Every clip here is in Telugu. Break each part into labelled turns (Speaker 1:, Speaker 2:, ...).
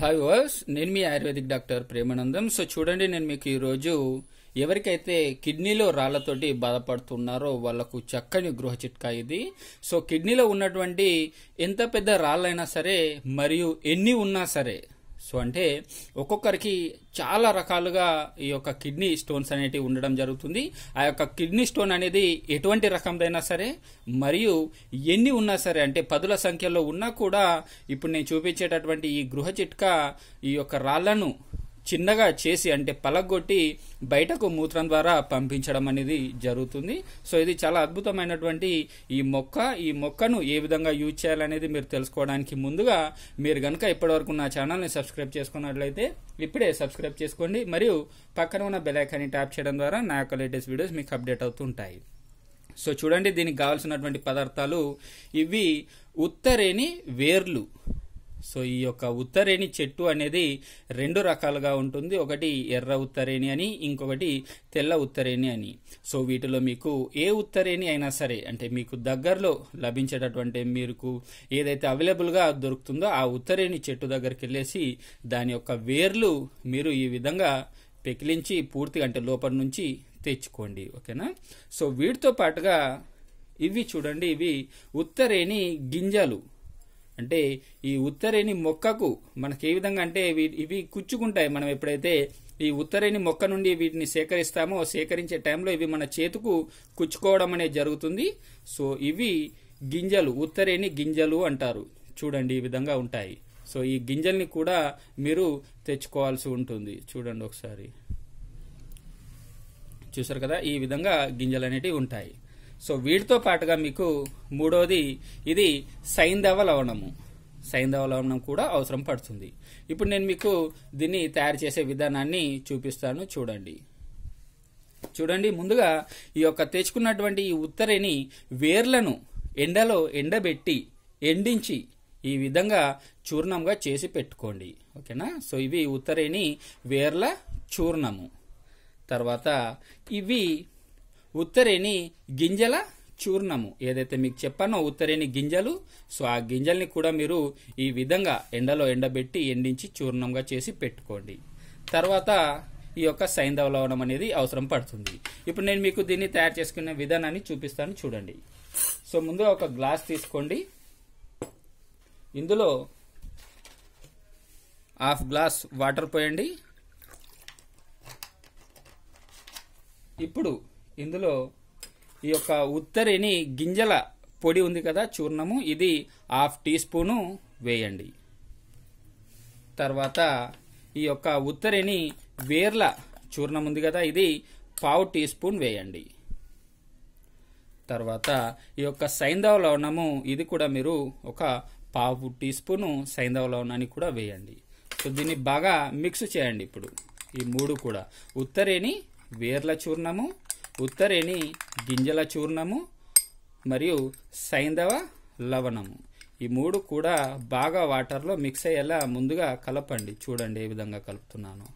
Speaker 1: హాయ్ వాస్ నేను మీ ఆయుర్వేదిక్ డాక్టర్ ప్రేమానందం సో చూడండి నేను మీకు ఈరోజు ఎవరికైతే కిడ్నీలో రాళ్లతోటి బాధపడుతున్నారో వాళ్లకు చక్కని గృహ చిట్కా ఇది సో కిడ్నీలో ఉన్నటువంటి ఎంత పెద్ద రాళ్ళైనా సరే మరియు ఎన్ని ఉన్నా సరే సో అంటే ఒక్కొక్కరికి చాలా రకాలుగా ఈ యొక్క కిడ్నీ స్టోన్స్ అనేటివి ఉండడం జరుగుతుంది ఆ యొక్క కిడ్నీ స్టోన్ అనేది ఎటువంటి రకందైనా సరే మరియు ఎన్ని ఉన్నా సరే అంటే పదుల సంఖ్యలో ఉన్నా కూడా ఇప్పుడు నేను చూపించేటటువంటి ఈ గృహ చిట్కా ఈ యొక్క రాళ్లను చిన్నగా చేసి అంటే పలగొట్టి బయటకు మూత్రం ద్వారా పంపించడం అనేది జరుగుతుంది సో ఇది చాలా అద్భుతమైనటువంటి ఈ మొక్క ఈ మొక్కను ఏ విధంగా యూజ్ చేయాలనేది మీరు తెలుసుకోవడానికి ముందుగా మీరు కనుక ఇప్పటివరకు నా ఛానల్ని సబ్స్క్రైబ్ చేసుకున్నట్లయితే ఇప్పుడే సబ్స్క్రైబ్ చేసుకోండి మరియు పక్కన ఉన్న బెలైకాన్ని ట్యాప్ చేయడం ద్వారా నా యొక్క లేటెస్ట్ వీడియోస్ మీకు అప్డేట్ అవుతుంటాయి సో చూడండి దీనికి కావాల్సినటువంటి పదార్థాలు ఇవి ఉత్తరేని వేర్లు సో ఈ యొక్క ఉత్తరేణి చెట్టు అనేది రెండు రకాలుగా ఉంటుంది ఒకటి ఎర్ర ఉత్తరేణి అని ఇంకొకటి తెల్ల ఉత్తరేణి అని సో వీటిలో మీకు ఏ ఉత్తరేణి అయినా సరే అంటే మీకు దగ్గరలో లభించేటటువంటి మీకు ఏదైతే అవైలబుల్గా దొరుకుతుందో ఆ ఉత్తరేణి చెట్టు దగ్గరికి వెళ్ళేసి దాని యొక్క వేర్లు మీరు ఈ విధంగా పెకిలించి పూర్తిగా అంటే లోపల నుంచి తెచ్చుకోండి ఓకేనా సో వీటితో పాటుగా ఇవి చూడండి ఇవి ఉత్తరేణి గింజలు అంటే ఈ ఉత్తరేణి మొక్కకు మనకి ఏ విధంగా అంటే ఇవి కుచ్చుకుంటాయి మనం ఎప్పుడైతే ఈ ఉత్తరేణి మొక్క నుండి వీటిని సేకరిస్తామో సేకరించే టైంలో ఇవి మన చేతుకు కుచ్చుకోవడం అనేది జరుగుతుంది సో ఇవి గింజలు ఉత్తరేణి గింజలు అంటారు చూడండి ఈ విధంగా ఉంటాయి సో ఈ గింజల్ని కూడా మీరు తెచ్చుకోవాల్సి ఉంటుంది చూడండి ఒకసారి చూసారు కదా ఈ విధంగా గింజలు అనేటివి ఉంటాయి సో వీటితో పాటుగా మీకు మూడోది ఇది సైంధవ లవణము సైంధవ లవణం కూడా అవసరం పడుతుంది ఇప్పుడు నేను మీకు దీన్ని తయారు చేసే విధానాన్ని చూపిస్తాను చూడండి చూడండి ముందుగా ఈ యొక్క తెచ్చుకున్నటువంటి ఈ ఉత్తరేని వేర్లను ఎండలో ఎండబెట్టి ఎండించి ఈ విధంగా చూర్ణంగా చేసి పెట్టుకోండి ఓకేనా సో ఇవి ఉత్తరేని వేర్ల చూర్ణము తర్వాత ఇవి ఉత్తరేణి గింజల చూర్ణము ఏదైతే మీకు చెప్పానో ఉత్తరేణి గింజలు సో ఆ గింజల్ని కూడా మీరు ఈ విధంగా ఎండలో ఎండబెట్టి ఎండించి చూర్ణంగా చేసి పెట్టుకోండి తర్వాత ఈ యొక్క సైంధవ లవణం అనేది అవసరం పడుతుంది ఇప్పుడు నేను మీకు దీన్ని తయారు చేసుకునే విధానాన్ని చూపిస్తాను చూడండి సో ముందుగా ఒక గ్లాస్ తీసుకోండి ఇందులో హాఫ్ గ్లాస్ వాటర్ పోయండి ఇప్పుడు ఇందులో ఈ యొక్క ఉత్తరిని గింజల పొడి ఉంది కదా చూర్ణము ఇది హాఫ్ టీ స్పూను వేయండి తర్వాత ఈ యొక్క ఉత్తరిని వేర్ల చూర్ణం ఉంది కదా ఇది పావు టీ స్పూన్ వేయండి తర్వాత ఈ యొక్క సైంధవ లవణము ఇది కూడా మీరు ఒక పావు టీ స్పూను సైంధవ లవణాన్ని కూడా వేయండి సో దీన్ని బాగా మిక్స్ చేయండి ఇప్పుడు ఈ మూడు కూడా ఉత్తరేని వేర్ల చూర్ణము ఉత్తరేణి గింజల చూర్ణము మరియు సైంధవ లవణము ఈ మూడు కూడా బాగా వాటర్లో మిక్స్ అయ్యేలా ముందుగా కలపండి చూడండి ఏ విధంగా కలుపుతున్నాను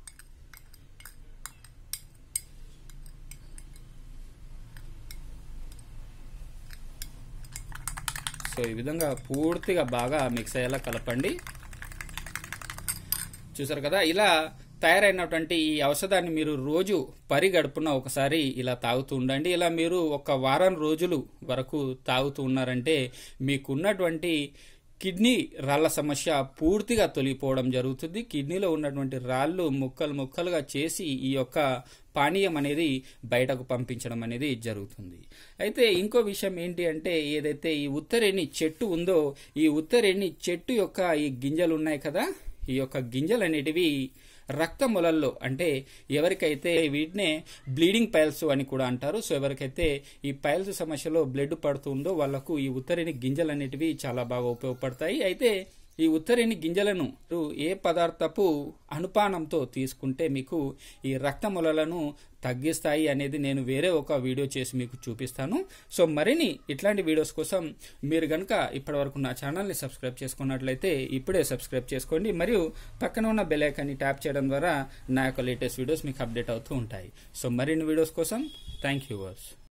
Speaker 1: సో ఈ విధంగా పూర్తిగా బాగా మిక్స్ అయ్యేలా కలపండి చూసారు కదా ఇలా తయారైనటువంటి ఈ ఔషధాన్ని మీరు రోజు పరిగడుపున ఒకసారి ఇలా తాగుతూ ఉండండి ఇలా మీరు ఒక వారం రోజులు వరకు తాగుతూ ఉన్నారంటే మీకున్నటువంటి కిడ్నీ రాళ్ళ సమస్య పూర్తిగా తొలగిపోవడం జరుగుతుంది కిడ్నీలో ఉన్నటువంటి రాళ్ళు ముక్కలు ముక్కలుగా చేసి ఈ యొక్క పానీయం అనేది బయటకు పంపించడం అనేది జరుగుతుంది అయితే ఇంకో విషయం ఏంటి అంటే ఏదైతే ఈ ఉత్తరేణి చెట్టు ఉందో ఈ ఉత్తరేణి చెట్టు యొక్క ఈ గింజలు ఉన్నాయి కదా ఈ యొక్క గింజలు అనేటివి రక్త మొలల్లో అంటే ఎవరికైతే వీటినే బ్లీడింగ్ పైల్స్ అని కూడా అంటారు సో ఎవరికైతే ఈ పైల్స్ సమస్యలో బ్లడ్ పడుతుందో వాళ్లకు ఈ ఉత్తరిని గింజలు అనేటివి చాలా బాగా ఉపయోగపడతాయి అయితే ఈ ఉత్తరిని గింజలను ఏ పదార్థపు అనుపానంతో తీసుకుంటే మీకు ఈ రక్తములను తగ్గిస్తాయి అనేది నేను వేరే ఒక వీడియో చేసి మీకు చూపిస్తాను సో మరిన్ని ఇట్లాంటి వీడియోస్ కోసం మీరు కనుక ఇప్పటివరకు నా ఛానల్ని సబ్స్క్రైబ్ చేసుకున్నట్లయితే ఇప్పుడే సబ్స్క్రైబ్ చేసుకోండి మరియు పక్కన ఉన్న బెల్ ట్యాప్ చేయడం ద్వారా నా యొక్క లేటెస్ట్ వీడియోస్ మీకు అప్డేట్ అవుతూ ఉంటాయి సో మరిన్ని వీడియోస్ కోసం థ్యాంక్ యూ వర్స్